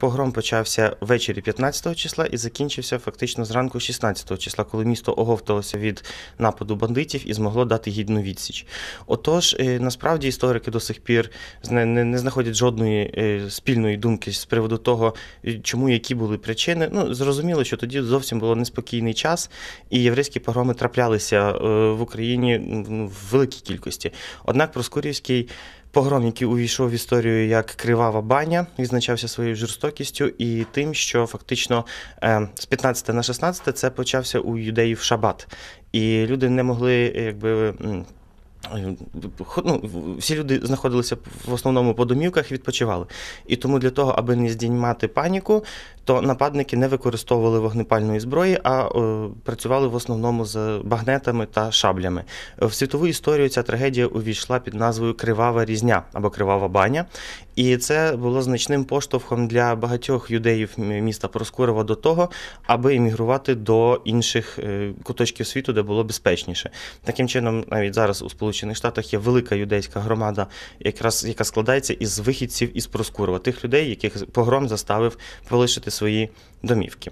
Погром почався ввечері 15-го числа і закінчився фактично зранку 16-го числа, коли місто оговталося від нападу бандитів і змогло дати гідну відсіч. Отож, е, насправді історики до сих пір не знаходять жодної е, спільної думки з приводу того, чому які були причини. Ну зрозуміло, що тоді зовсім було неспокійний час, і єврейські погроми траплялися е, в Україні в великій кількості. Однак Проскурівський Погром, який увійшов в історію як кривава баня, відзначався своєю жорстокістю і тим, що фактично е, з 15 на 16 це почався у юдеїв шабат, і люди не могли якби ну, Всі люди знаходилися в основному по домівках і відпочивали. І тому для того, аби не здіймати паніку, то нападники не використовували вогнепальної зброї, а о, е, працювали в основному з багнетами та шаблями. В світову історію ця трагедія увійшла під назвою Кривава Різня або Кривава баня. І це було значним поштовхом для багатьох юдеїв міста Проскурова до того, аби емігрувати до інших е, куточків світу, де було безпечніше. Таким чином, навіть зараз у Сполучених Сполучених Штатах є велика юдейська громада, якраз яка складається із вихідців із Проскурова, тих людей, яких погром заставив полишити свої домівки.